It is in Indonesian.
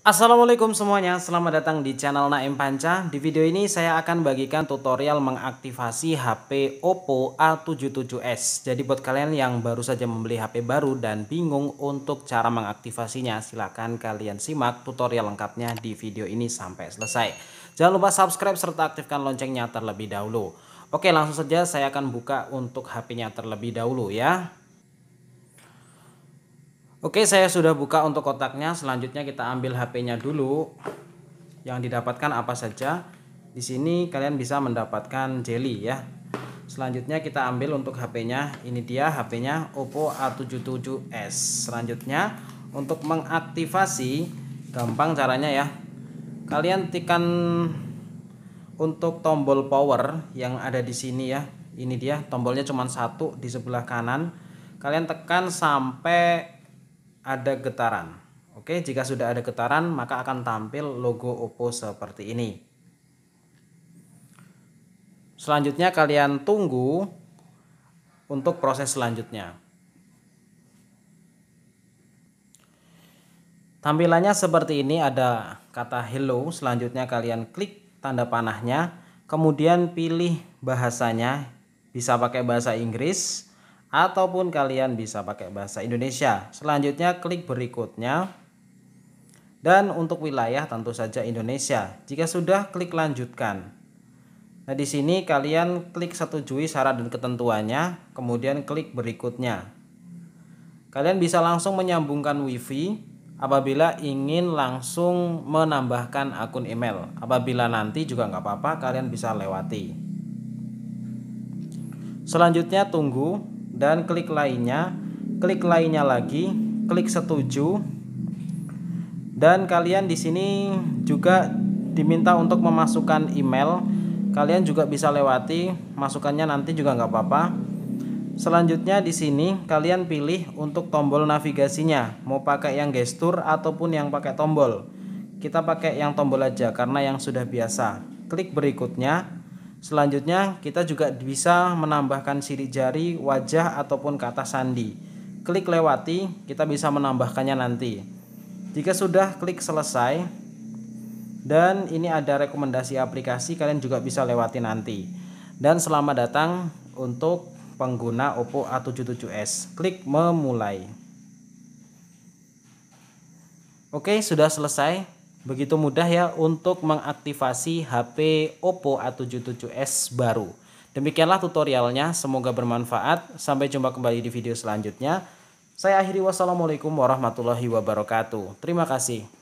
Assalamualaikum semuanya, selamat datang di channel Naim Panca. Di video ini saya akan bagikan tutorial mengaktifasi HP Oppo A77s. Jadi buat kalian yang baru saja membeli HP baru dan bingung untuk cara mengaktifasinya, silahkan kalian simak tutorial lengkapnya di video ini sampai selesai. Jangan lupa subscribe serta aktifkan loncengnya terlebih dahulu. Oke langsung saja saya akan buka untuk HP-nya terlebih dahulu ya. Oke, saya sudah buka untuk kotaknya. Selanjutnya kita ambil HP-nya dulu. Yang didapatkan apa saja? Di sini kalian bisa mendapatkan jelly ya. Selanjutnya kita ambil untuk HP-nya. Ini dia HP-nya Oppo A77s. Selanjutnya untuk mengaktifasi gampang caranya ya. Kalian tekan untuk tombol power yang ada di sini ya. Ini dia tombolnya cuma satu di sebelah kanan. Kalian tekan sampai ada getaran. Oke, jika sudah ada getaran maka akan tampil logo Oppo seperti ini. Selanjutnya kalian tunggu untuk proses selanjutnya. Tampilannya seperti ini ada kata hello, selanjutnya kalian klik tanda panahnya, kemudian pilih bahasanya, bisa pakai bahasa Inggris, ataupun kalian bisa pakai bahasa Indonesia. Selanjutnya klik berikutnya dan untuk wilayah tentu saja Indonesia. Jika sudah klik lanjutkan. Nah, di sini kalian klik setujui syarat dan ketentuannya, kemudian klik berikutnya. Kalian bisa langsung menyambungkan WiFi apabila ingin langsung menambahkan akun email. Apabila nanti juga nggak apa-apa, kalian bisa lewati. Selanjutnya tunggu dan klik lainnya, klik lainnya lagi, klik setuju. Dan kalian di sini juga diminta untuk memasukkan email. Kalian juga bisa lewati, masukannya nanti juga nggak apa-apa. Selanjutnya di sini kalian pilih untuk tombol navigasinya, mau pakai yang gestur ataupun yang pakai tombol. Kita pakai yang tombol aja karena yang sudah biasa. Klik berikutnya. Selanjutnya, kita juga bisa menambahkan sidik jari, wajah, ataupun kata sandi. Klik lewati, kita bisa menambahkannya nanti. Jika sudah klik selesai, dan ini ada rekomendasi aplikasi, kalian juga bisa lewati nanti. Dan selamat datang untuk pengguna Oppo A77s. Klik memulai. Oke, sudah selesai begitu mudah ya untuk mengaktifasi HP Oppo A77s baru. Demikianlah tutorialnya, semoga bermanfaat. Sampai jumpa kembali di video selanjutnya. Saya akhiri wassalamualaikum warahmatullahi wabarakatuh. Terima kasih.